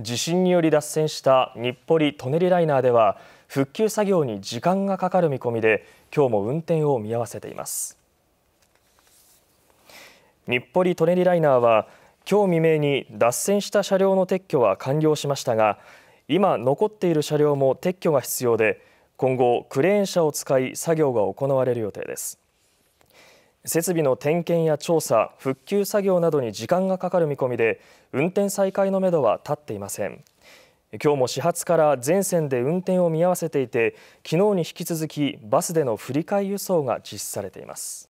地震により脱線した日暮里・舎人ライナーでは復旧作業に時間がかかる見込みで今日も運転を見合わせています日暮里・舎人ライナーは今日未明に脱線した車両の撤去は完了しましたが今残っている車両も撤去が必要で今後クレーン車を使い作業が行われる予定です設備の点検や調査復旧作業などに時間がかかる見込みで運転再開のめどは立っていません今日も始発から全線で運転を見合わせていて昨日に引き続きバスでの振り替輸送が実施されています